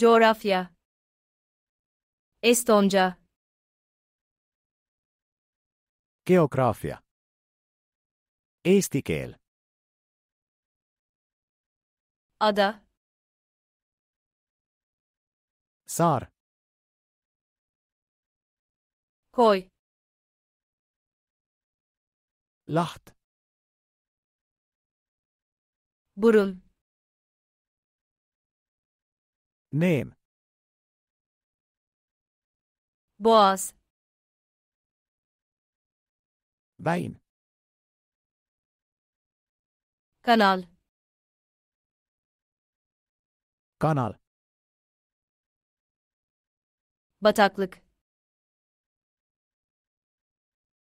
Coğrafya Estonca Geografia Eesti Ada Sar. Koy Laht Burun name. Boğaz. Beyin. Kanal. Kanal. Bataklık.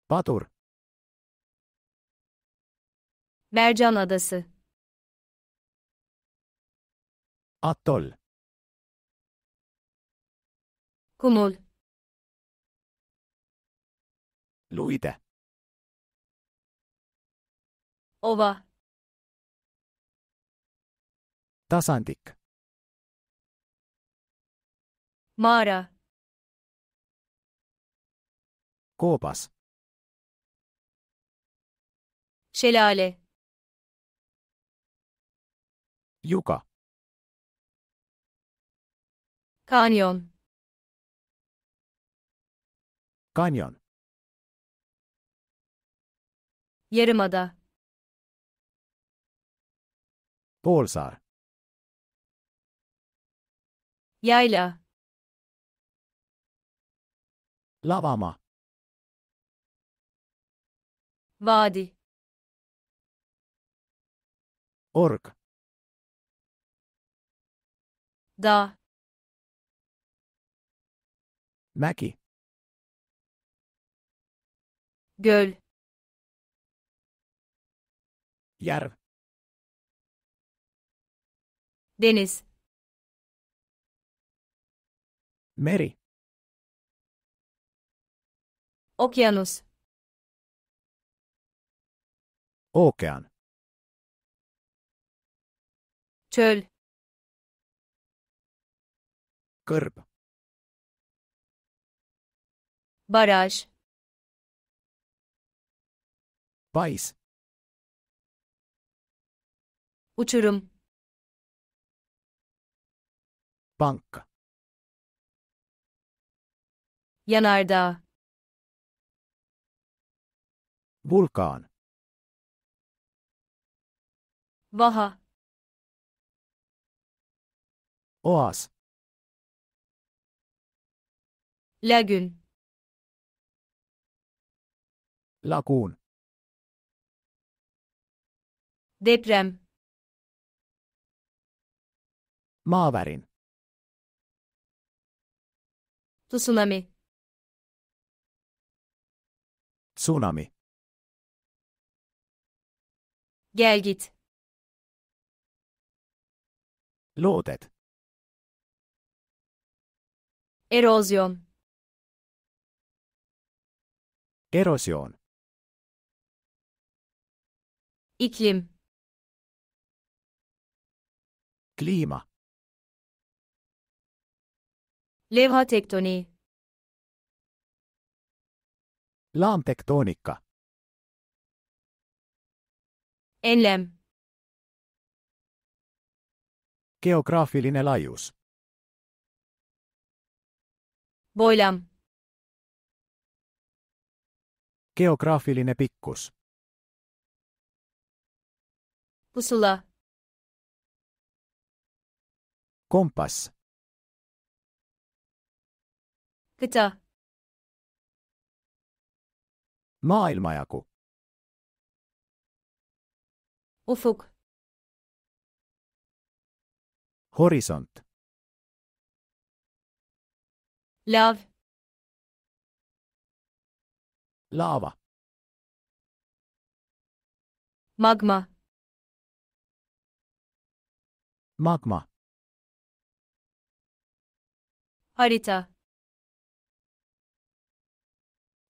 Batur. Mercan Adası. Atoll. Kumul. Luita. Ova. Tasantik. Mara. Koopas. Şelale. Yuka. Kanyon. Kanyon. Yarımada. Borsa. Yayla. Lavama. Vadi. Ork. Da. Mackie. Göl. Yer. Deniz. Meri. Okyanus. Okean. Çöl. Kırp. Baraj. Bahis. Uçurum. Banka. Yanardağ. Vulkaan. Vaha. Oas. Lagün. Lakuun. Deprem. Maverin. Tsunami. Tsunami. Gel git. Loodet. Erozyon. Erosyon. İklim. Klima. Levhatektoni. Laantektoniikka. Enlem. Geograafillinen laajuus. Boilam. Geograafillinen pikkus. Pusula. kompass. 그죠? maailmajagu. ufuk. horisont. laav. laava. magma. magma. harita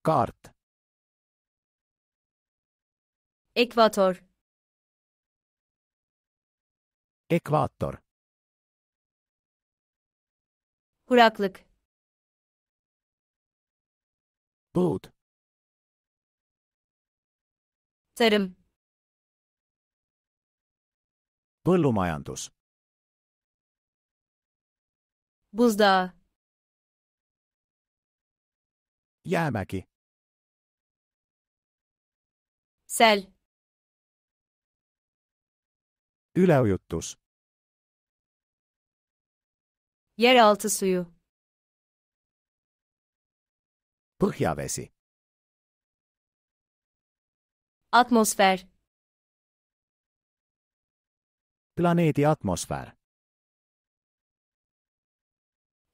kart ekvator ekvator kuraklık buğut tarım Põllumajandus. Buzdağı. Jäämäki. Sel. Yläujuttus. Yeraltı suyu. Pohjavesi. Atmosfer. Planeeti atmosfer.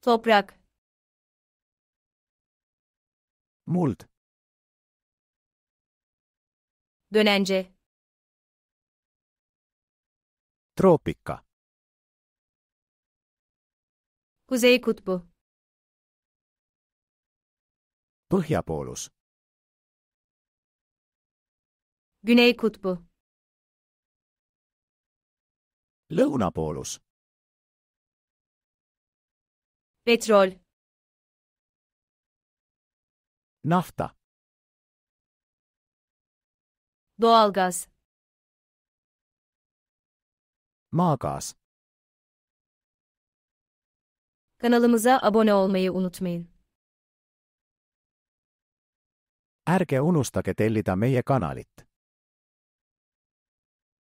Toprak. Mult. Dönence. Troopika. Kuzey kutbu. Põhjapoolus. Güney kutbu. Lõunapoolus. Petrol. Nafta. Doğalgaz. Maagaz. Kanalımıza abone olmayı unutmayın. Ärge unustake tellida meie kanalit.